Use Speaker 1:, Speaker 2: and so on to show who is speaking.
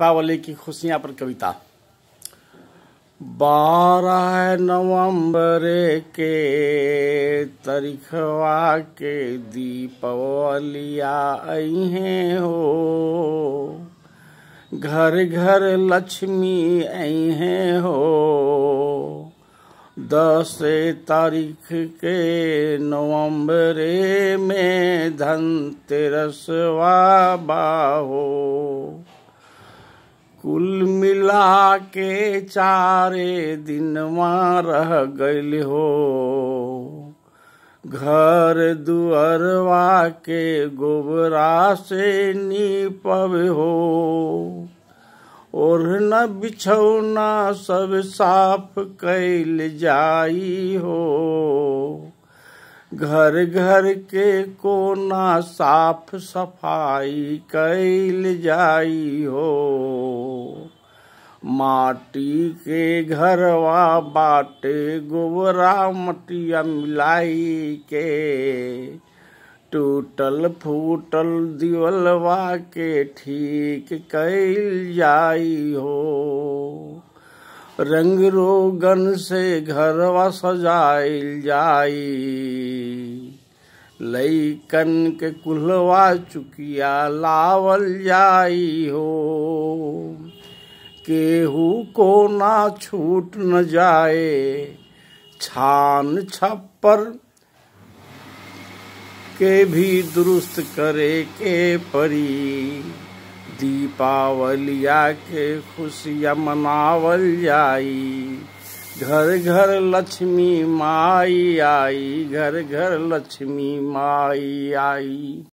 Speaker 1: दीपावली की खुशियां पर कविता बारह नवंबर के तरीखवा के दीपवलिया अहे हो घर घर लक्ष्मी अहे हो दस तारीख के नवंबर में धनतेरसवा बाहो कुल मिला के चारे दिन माँ रह गल हो घर दुअरवा के गोबरा से नीपब हो ओढ़ना बिछौना सब साफ कैल जाई हो घर घर के कोना साफ सफाई कैल जाई हो माटी के घरवा बाटे गोबरा मटिया मिलाई के टूटल फूटल दिवलवा के ठीक कैल जाई हो रंग रोगन से घर व सजाइल जाई लई कन के कुलवा चुकिया लावल जाई हो केहू को ना छूट न जाए छान छप्पर के भी दुरुस्त करे के परी दीपावलिया के खुशियाँ मनावल जाई घर घर लक्ष्मी माई आई घर घर लक्ष्मी माई आई